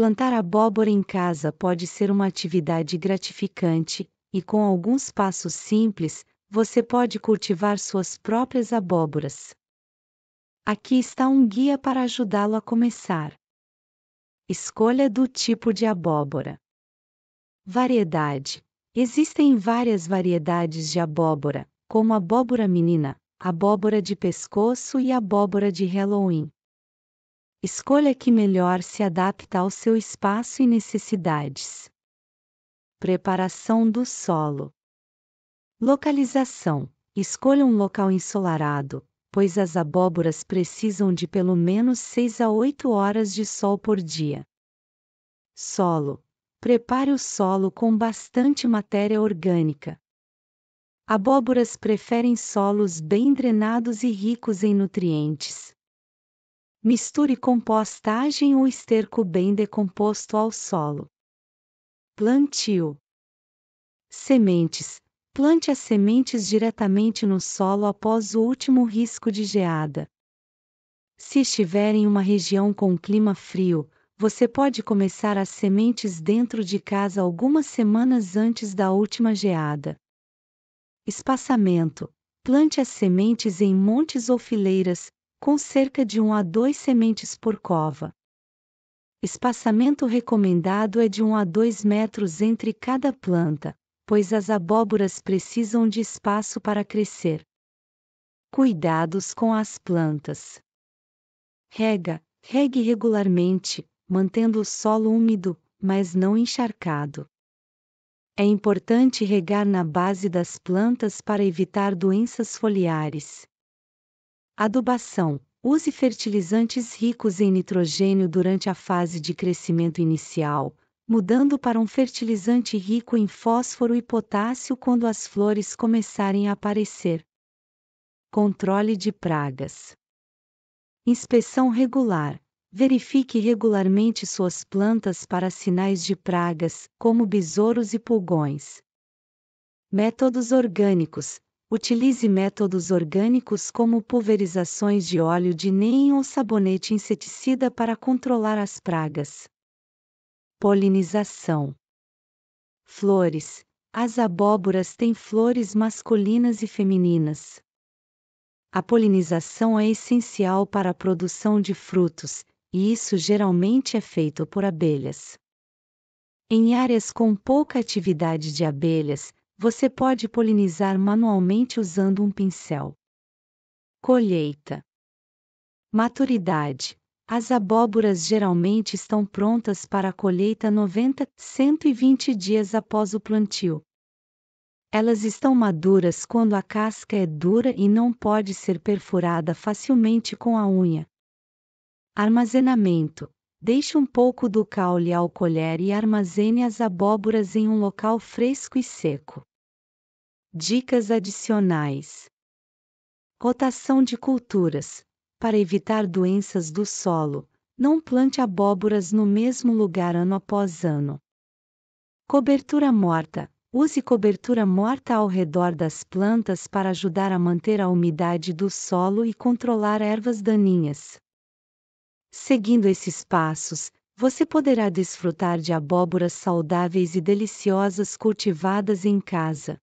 Plantar abóbora em casa pode ser uma atividade gratificante, e com alguns passos simples, você pode cultivar suas próprias abóboras. Aqui está um guia para ajudá-lo a começar. Escolha do tipo de abóbora. Variedade: Existem várias variedades de abóbora, como abóbora menina, abóbora de pescoço e abóbora de Halloween. Escolha que melhor se adapta ao seu espaço e necessidades. Preparação do solo. Localização. Escolha um local ensolarado, pois as abóboras precisam de pelo menos 6 a 8 horas de sol por dia. Solo. Prepare o solo com bastante matéria orgânica. Abóboras preferem solos bem drenados e ricos em nutrientes, Misture compostagem ou esterco bem decomposto ao solo. Plantio: Sementes. Plante as sementes diretamente no solo após o último risco de geada. Se estiver em uma região com clima frio, você pode começar as sementes dentro de casa algumas semanas antes da última geada. Espaçamento: Plante as sementes em montes ou fileiras, com cerca de 1 a 2 sementes por cova. Espaçamento recomendado é de 1 a 2 metros entre cada planta, pois as abóboras precisam de espaço para crescer. Cuidados com as plantas. Rega, regue regularmente, mantendo o solo úmido, mas não encharcado. É importante regar na base das plantas para evitar doenças foliares. Adubação. Use fertilizantes ricos em nitrogênio durante a fase de crescimento inicial, mudando para um fertilizante rico em fósforo e potássio quando as flores começarem a aparecer. Controle de pragas. Inspeção regular. Verifique regularmente suas plantas para sinais de pragas, como besouros e pulgões. Métodos orgânicos Utilize métodos orgânicos como pulverizações de óleo de neem ou sabonete inseticida para controlar as pragas. Polinização: Flores. As abóboras têm flores masculinas e femininas. A polinização é essencial para a produção de frutos, e isso geralmente é feito por abelhas. Em áreas com pouca atividade de abelhas, você pode polinizar manualmente usando um pincel. Colheita. Maturidade. As abóboras geralmente estão prontas para a colheita 90, 120 dias após o plantio. Elas estão maduras quando a casca é dura e não pode ser perfurada facilmente com a unha. Armazenamento: Deixe um pouco do caule ao colher e armazene as abóboras em um local fresco e seco. Dicas adicionais: Rotação de culturas. Para evitar doenças do solo, não plante abóboras no mesmo lugar ano após ano. Cobertura morta. Use cobertura morta ao redor das plantas para ajudar a manter a umidade do solo e controlar ervas daninhas. Seguindo esses passos, você poderá desfrutar de abóboras saudáveis e deliciosas cultivadas em casa.